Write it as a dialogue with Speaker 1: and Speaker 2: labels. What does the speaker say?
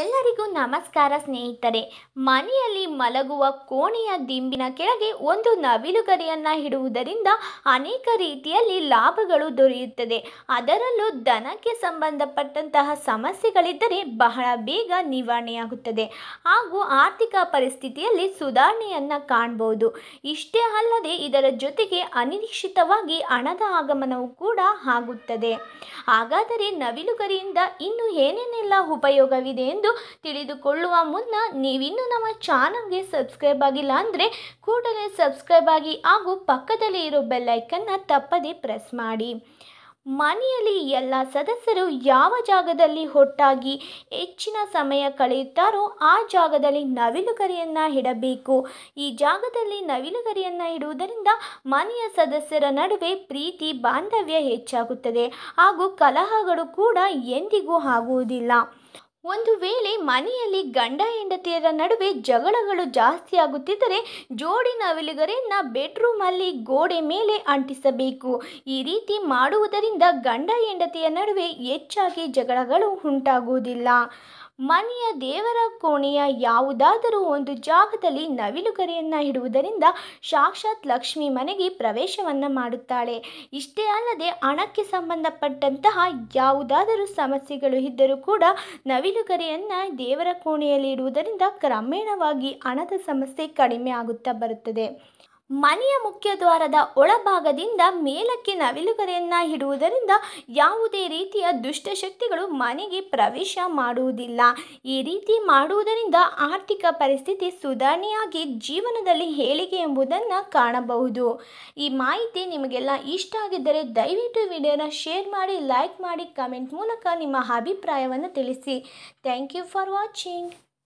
Speaker 1: ಎಲ್ಲರಿಗೂ ನಮಸ್ಕಾರ ಸ್ನೇಹಿತರೆ ಮನೆಯಲ್ಲಿ ಮಲಗುವ ಕೋಣೆಯ ದಿಂಬಿನ ಕೆಳಗೆ ಒಂದು ನವಿಲುಗರಿಯನ್ನು ಇಡುವುದರಿಂದ ಅನೇಕ ರೀತಿಯಲ್ಲಿ ಲಾಭಗಳು ದೊರೆಯುತ್ತದೆ ಅದರಲ್ಲೂ ದನಕ್ಕೆ ಸಂಬಂಧಪಟ್ಟಂತಹ ಸಮಸ್ಯೆಗಳಿದ್ದರೆ ಬಹಳ ಬೇಗ ನಿವಾರಣೆಯಾಗುತ್ತದೆ ಹಾಗೂ ಆರ್ಥಿಕ ಪರಿಸ್ಥಿತಿಯಲ್ಲಿ ಸುಧಾರಣೆಯನ್ನು ಕಾಣಬಹುದು ಇಷ್ಟೇ ಅಲ್ಲದೆ ಇದರ ಜೊತೆಗೆ ಅನಿರೀಕ್ಷಿತವಾಗಿ ಹಣದ ಆಗಮನವು ಕೂಡ ಆಗುತ್ತದೆ ಹಾಗಾದರೆ ನವಿಲುಗರಿಯಿಂದ ಇನ್ನು ಏನೇನೆಲ್ಲ ಉಪಯೋಗವಿದೆ ಎಂದು ತಿಳಿದುಕೊಳ್ಳುವ ಮುನ್ನ ನೀವಿನ್ನೂ ನಮ್ಮ ಚಾನಲ್ಗೆ ಸಬ್ಸ್ಕ್ರೈಬ್ ಆಗಿಲ್ಲ ಅಂದರೆ ಕೂಡಲೇ ಸಬ್ಸ್ಕ್ರೈಬ್ ಆಗಿ ಹಾಗೂ ಪಕ್ಕದಲ್ಲಿ ಇರೋ ಬೆಲ್ಲೈಕನ್ನು ತಪ್ಪದೇ ಪ್ರೆಸ್ ಮಾಡಿ ಮನೆಯಲ್ಲಿ ಎಲ್ಲ ಸದಸ್ಯರು ಯಾವ ಜಾಗದಲ್ಲಿ ಒಟ್ಟಾಗಿ ಹೆಚ್ಚಿನ ಸಮಯ ಕಳೆಯುತ್ತಾರೋ ಆ ಜಾಗದಲ್ಲಿ ನವಿಲುಗರಿಯನ್ನು ಇಡಬೇಕು ಈ ಜಾಗದಲ್ಲಿ ನವಿಲುಗರಿಯನ್ನು ಇಡುವುದರಿಂದ ಮನೆಯ ಸದಸ್ಯರ ನಡುವೆ ಪ್ರೀತಿ ಬಾಂಧವ್ಯ ಹೆಚ್ಚಾಗುತ್ತದೆ ಹಾಗೂ ಕಲಹಗಳು ಕೂಡ ಎಂದಿಗೂ ಆಗುವುದಿಲ್ಲ ಒಂದು ವೇಳೆ ಮನೆಯಲ್ಲಿ ಗಂಡ ಹೆಂಡತಿಯರ ನಡುವೆ ಜಗಳಗಳು ಜಾಸ್ತಿ ಆಗುತ್ತಿದ್ದರೆ ಜೋಡಿ ನವಿಲುಗರೆಯನ್ನು ಬೆಡ್ರೂಮಲ್ಲಿ ಗೋಡೆ ಮೇಲೆ ಅಂಟಿಸಬೇಕು ಈ ರೀತಿ ಮಾಡುವುದರಿಂದ ಗಂಡ ಹೆಂಡತಿಯ ನಡುವೆ ಹೆಚ್ಚಾಗಿ ಜಗಳಗಳು ಉಂಟಾಗುವುದಿಲ್ಲ ಮನೆಯ ದೇವರ ಕೋಣೆಯ ಯಾವುದಾದರೂ ಒಂದು ಜಾಗದಲ್ಲಿ ನವಿಲುಗರಿಯನ್ನು ಇಡುವುದರಿಂದ ಸಾಕ್ಷಾತ್ ಲಕ್ಷ್ಮಿ ಮನೆಗೆ ಪ್ರವೇಶವನ್ನು ಮಾಡುತ್ತಾಳೆ ಇಷ್ಟೇ ಅಲ್ಲದೆ ಹಣಕ್ಕೆ ಸಂಬಂಧಪಟ್ಟಂತಹ ಯಾವುದಾದರೂ ಸಮಸ್ಯೆಗಳು ಇದ್ದರೂ ಕೂಡ ನವಿಲುಗರಿಯನ್ನು ದೇವರ ಕೋಣೆಯಲ್ಲಿ ಇಡುವುದರಿಂದ ಕ್ರಮೇಣವಾಗಿ ಹಣದ ಸಮಸ್ಯೆ ಕಡಿಮೆ ಆಗುತ್ತಾ ಬರುತ್ತದೆ ಮನೆಯ ಮುಖ್ಯ ದ್ವಾರದ ಒಳಭಾಗದಿಂದ ಮೇಲಕ್ಕೆ ನವಿಲುಗರೆಯನ್ನು ಇಡುವುದರಿಂದ ಯಾವುದೇ ರೀತಿಯ ದುಷ್ಟಶಕ್ತಿಗಳು ಮನೆಗೆ ಪ್ರವೇಶ ಮಾಡುವುದಿಲ್ಲ ಈ ರೀತಿ ಮಾಡುವುದರಿಂದ ಆರ್ಥಿಕ ಪರಿಸ್ಥಿತಿ ಸುಧಾರಣೆಯಾಗಿ ಜೀವನದಲ್ಲಿ ಹೇಳಿಕೆ ಎಂಬುದನ್ನು ಕಾಣಬಹುದು ಈ ಮಾಹಿತಿ ನಿಮಗೆಲ್ಲ ಇಷ್ಟ ಆಗಿದ್ದರೆ ದಯವಿಟ್ಟು ವಿಡಿಯೋನ ಶೇರ್ ಮಾಡಿ ಲೈಕ್ ಮಾಡಿ ಕಮೆಂಟ್ ಮೂಲಕ ನಿಮ್ಮ ಅಭಿಪ್ರಾಯವನ್ನು ತಿಳಿಸಿ ಥ್ಯಾಂಕ್ ಯು ಫಾರ್ ವಾಚಿಂಗ್